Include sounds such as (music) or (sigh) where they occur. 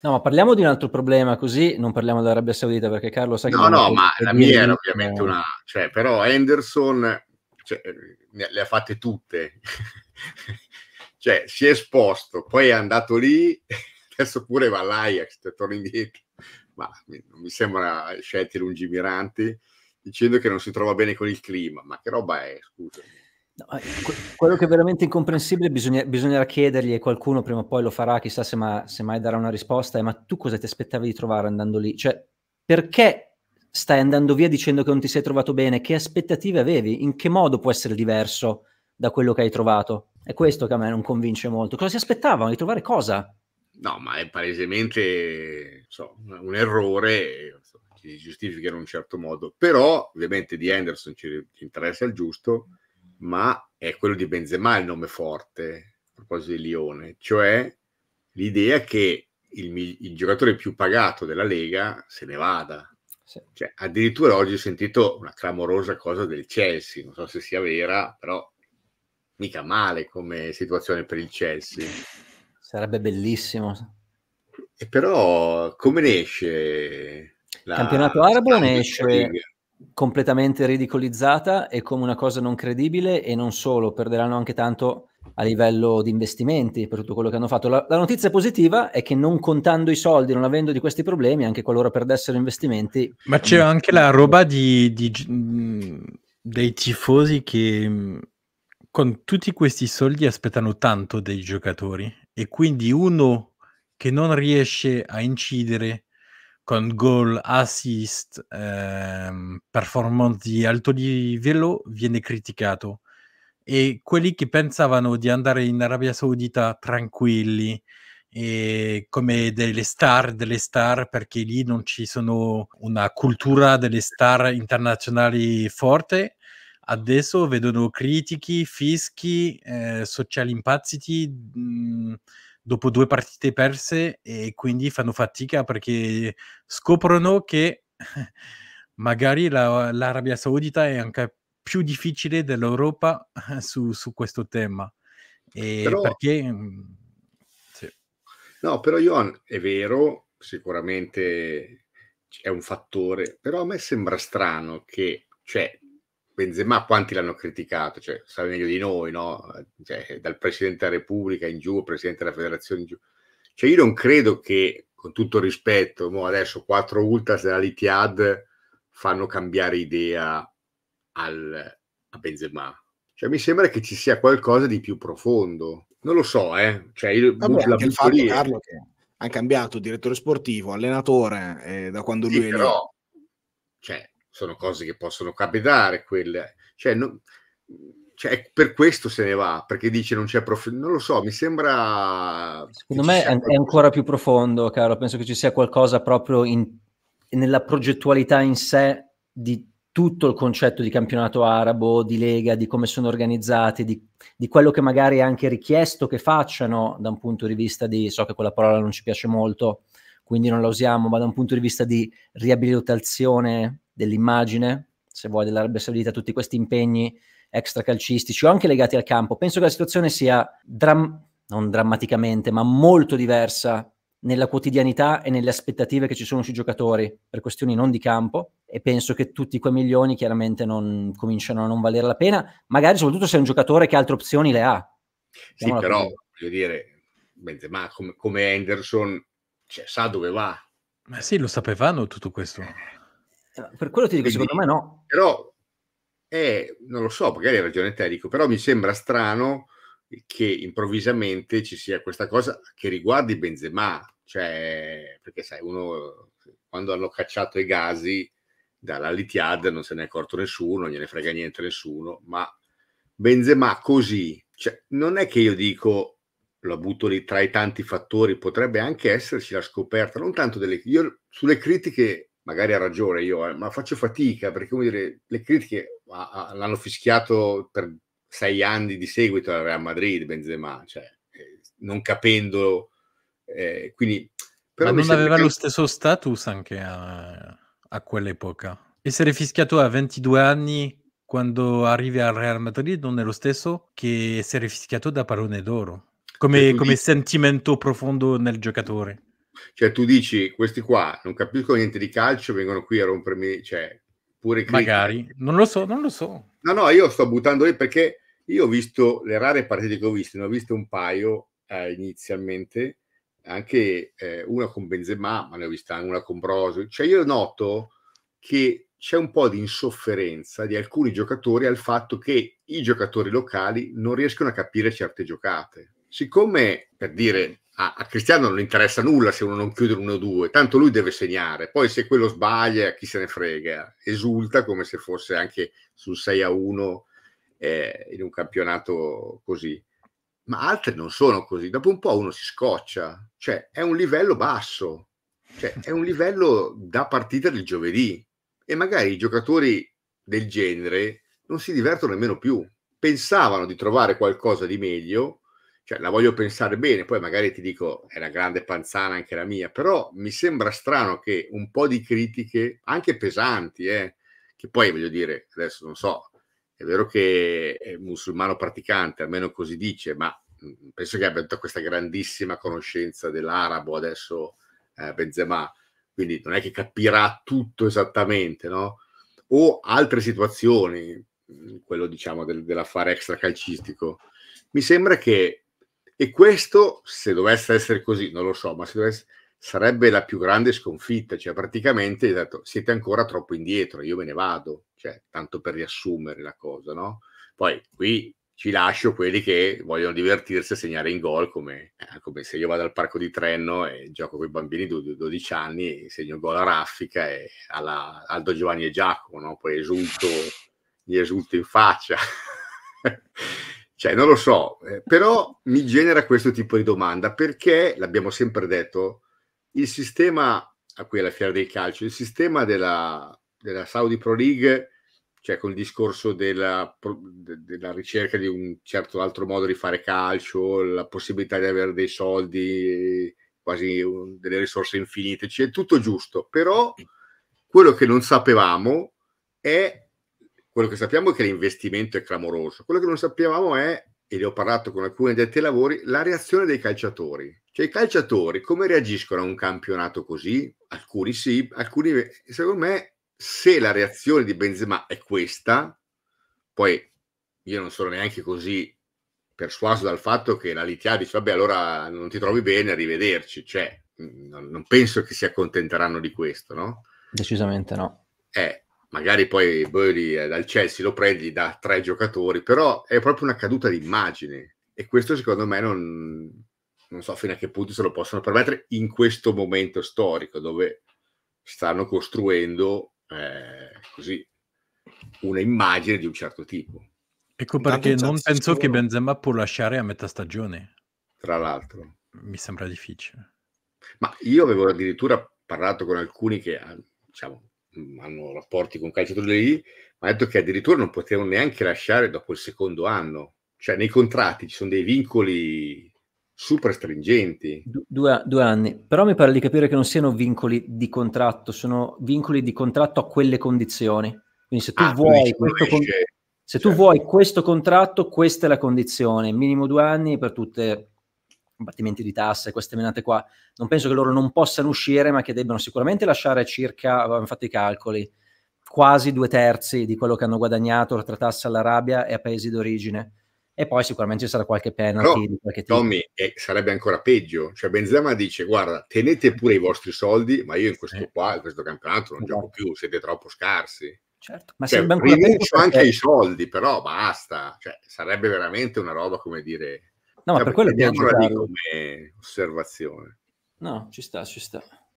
No, ma parliamo di un altro problema, così non parliamo dell'Arabia Saudita, perché Carlo sa che... No, no, ma la mia era ovviamente una... Cioè, però Anderson cioè, le ha fatte tutte. (laughs) cioè, si è esposto, poi è andato lì, (laughs) adesso pure va all'Ajax, cioè, torna indietro. Ma non mi sembra scelte lungimiranti, dicendo che non si trova bene con il clima. Ma che roba è, scusami. No, quello che è veramente incomprensibile bisogna, bisognerà chiedergli e qualcuno prima o poi lo farà, chissà se, ma, se mai darà una risposta, è, ma tu cosa ti aspettavi di trovare andando lì? Cioè, perché stai andando via dicendo che non ti sei trovato bene? Che aspettative avevi? In che modo può essere diverso da quello che hai trovato? È questo che a me non convince molto. Cosa si aspettavano? Di trovare cosa? No, ma è palesemente so, un errore so, che giustifica in un certo modo. Però, ovviamente, di Anderson ci interessa il giusto ma è quello di Benzema il nome forte a proposito di Lione, cioè l'idea che il, il giocatore più pagato della Lega se ne vada. Sì. Cioè, addirittura oggi ho sentito una clamorosa cosa del Chelsea, non so se sia vera, però mica male come situazione per il Chelsea. Sarebbe bellissimo. E però come ne esce? La, Campionato arabo ne esce, completamente ridicolizzata e come una cosa non credibile e non solo, perderanno anche tanto a livello di investimenti per tutto quello che hanno fatto. La, la, notizia positiva è che non contando i soldi, non avendo di questi problemi, anche qualora perdessero investimenti... Ma c'è mm, anche la roba di, di, mm, dei tifosi che mm, con tutti questi soldi aspettano tanto dei giocatori e quindi uno che non riesce a incidere con gol, assist, ehm, performance di alto livello, viene criticato. E quelli che pensavano di andare in Arabia Saudita tranquilli, e come delle star, delle star, perché lì non ci sono una cultura delle star internazionali forte. Adesso vedono critiche, fischi, eh, social impazziti. Mh, mhmm, dopo due partite perse e quindi fanno fatica perché scoprono che (laughs) magari la, l'Arabia Saudita è anche più difficile dell'Europa (laughs) su, su questo tema. E però, perché... Mm, sì. No, però Ion, è vero, sicuramente è un fattore, però a me sembra strano che, cioè, Benzema quanti l'hanno criticato, cioè sa meglio di noi, no? Cioè, dal Presidente della Repubblica in giù, Presidente della Federazione in giù. Cioè io non credo che, con tutto rispetto, mo adesso quattro ultras della Litiad fanno cambiare idea al, a Benzema. Cioè mi sembra che ci sia qualcosa di più profondo. Non lo so, eh. Cioè io, Vabbè, la il fatto, Carlo, che ha cambiato direttore sportivo, allenatore, eh, da quando sì, lui però, è lì. Cioè, sono cose che possono capitare quelle. Cioè, no, cioè, per questo se ne va, perché dice non c'è profondo, non lo so, mi sembra... Secondo me è, è, ancora più profondo, caro penso che ci sia qualcosa proprio in, nella progettualità in sé di tutto il concetto di campionato arabo, di lega, di come sono organizzati, di, di quello che magari è anche richiesto che facciano da un punto di vista di, so che quella parola non ci piace molto, quindi non la usiamo, ma da un punto di vista di riabilitazione dell'immagine, se vuoi, dell'Arabia Saudita, tutti questi impegni extracalcistici o anche legati al campo. Penso che la situazione sia, dram- non drammaticamente, ma molto diversa nella quotidianità e nelle aspettative che ci sono sui giocatori per questioni non di campo e penso che tutti quei milioni chiaramente non cominciano a non valere la pena, magari soprattutto se è un giocatore che altre opzioni le ha. Sì, però così. voglio dire, Benzema come, come Henderson cioè, sa dove va. Ma sì, lo sapevano tutto questo. Eh, per quello ti dico, Quindi, secondo me no. Però, eh, non lo so, magari hai ragione te, dico, però mi sembra strano che improvvisamente ci sia questa cosa che riguardi Benzema, cioè, perché sai, uno quando hanno cacciato i gasi dalla Litiad non se ne è accorto nessuno, gliene frega niente nessuno, ma Benzema così, cioè, non è che io dico la butto lì tra i tanti fattori, potrebbe anche esserci la scoperta, non tanto delle... Io sulle critiche magari ha ragione io, eh, ma faccio fatica perché come dire, le critiche a, a, l'hanno fischiato per sei anni di seguito al Real Madrid, Benzema, cioè, eh, non capendo, eh, quindi... Però ma non aveva che... lo stesso status anche a, a quell'epoca. Essere fischiato a 22 anni quando arrivi al Real Madrid non è lo stesso che essere fischiato da pallone d'oro, come, cioè, come sentimento profondo nel giocatore. Cioè tu dici, questi qua non capiscono niente di calcio, vengono qui a rompermi, cioè, pure... Critico. Magari, non lo so, non lo so. No, no, io sto buttando lì perché io ho visto le rare partite che ho visto, ne ho viste un paio eh, inizialmente, anche eh, una con Benzema, ma ne ho vista una con Broso. Cioè io noto che c'è un po' di insofferenza di alcuni giocatori al fatto che i giocatori locali non riescono a capire certe giocate. Siccome, per dire, a, a, Cristiano non interessa nulla se uno non chiude l'1-2, tanto lui deve segnare, poi se quello sbaglia chi se ne frega, esulta come se fosse anche sul 6-1 eh, in un campionato così. Ma altri non sono così, dopo un po' uno si scoccia, cioè è un livello basso, cioè, è un livello da partita del giovedì e magari i giocatori del genere non si divertono nemmeno più, pensavano di trovare qualcosa di meglio cioè la voglio pensare bene, poi magari ti dico è una grande panzana anche la mia, però mi sembra strano che un po' di critiche, anche pesanti, eh, che poi voglio dire, adesso non so, è vero che è musulmano praticante, almeno così dice, ma penso che abbia tutta questa grandissima conoscenza dell'arabo adesso eh, Benzema, quindi non è che capirà tutto esattamente, no? O altre situazioni, quello diciamo del, dell'affare extracalcistico. Mi sembra che e questo, se dovesse essere così, non lo so, ma se dovesse, sarebbe la più grande sconfitta, cioè praticamente detto, siete ancora troppo indietro, io me ne vado, cioè, tanto per riassumere la cosa, no? Poi qui ci lascio quelli che vogliono divertirsi a segnare in gol, come, eh, come, se io vado al parco di Trenno e gioco con i bambini di 12 anni segno gol a raffica e alla Aldo Giovanni e Giacomo, no? poi esulto, gli esulto in faccia. (laughs) Cioè, non lo so, eh, però mi genera questo tipo di domanda perché, l'abbiamo sempre detto, il sistema a cui è la fiera dei calci, il sistema della, della Saudi Pro League, cioè col discorso della, della, ricerca di un certo altro modo di fare calcio, la possibilità di avere dei soldi, quasi un, delle risorse infinite, cioè, è tutto giusto, però quello che non sapevamo è quello che sappiamo è che l'investimento è clamoroso, quello che non sappiamo è, e ne ho parlato con alcuni detti ai lavori, la reazione dei calciatori. Cioè i calciatori come reagiscono a un campionato così? Alcuni sì, alcuni... Secondo me se la reazione di Benzema è questa, poi io non sono neanche così persuaso dal fatto che la Litia dice vabbè allora non ti trovi bene, arrivederci, cioè non, penso che si accontenteranno di questo, no? Decisamente no. Eh, magari poi Burry boh, eh, dal Chelsea lo prendi da tre giocatori, però è proprio una caduta d'immagine e questo secondo me non, non so fino a che punto se lo possono permettere in questo momento storico dove stanno costruendo eh, così un'immagine di un certo tipo. Ecco perché non penso che Benzema può lasciare a metà stagione. Tra l'altro. Mi sembra difficile. Ma io avevo addirittura parlato con alcuni che ah, diciamo, Mhmm, hanno rapporti con calciatori lì, ma ha detto che addirittura non potevano neanche lasciare dopo il secondo anno. Cioè nei contratti ci sono dei vincoli super stringenti. Due, due, anni, però mi pare di capire che non siano vincoli di contratto, sono vincoli di contratto a quelle condizioni. Quindi se tu, ah, vuoi, questo, con... se tu certo. vuoi questo contratto, questa è la condizione, minimo due anni per tutte combattimenti di tasse, queste menate qua, non penso che loro non possano uscire, ma che debbano sicuramente lasciare circa, abbiamo fatto i calcoli, quasi due terzi di quello che hanno guadagnato tra tasse all'Arabia e a paesi d'origine. E poi sicuramente ci sarà qualche penalty. Però, qualche Tommy, eh, sarebbe ancora peggio. Cioè Benzema dice, guarda, tenete pure i vostri soldi, ma io in questo, eh. qua, in questo campionato non esatto. gioco più, siete troppo scarsi. Certo, ma cioè, rinuncio anche perché... i soldi, però basta. Cioè, sarebbe veramente una roba, come dire, No, ma cioè, per quello che dico come osservazione. No, ci sta, ci sta.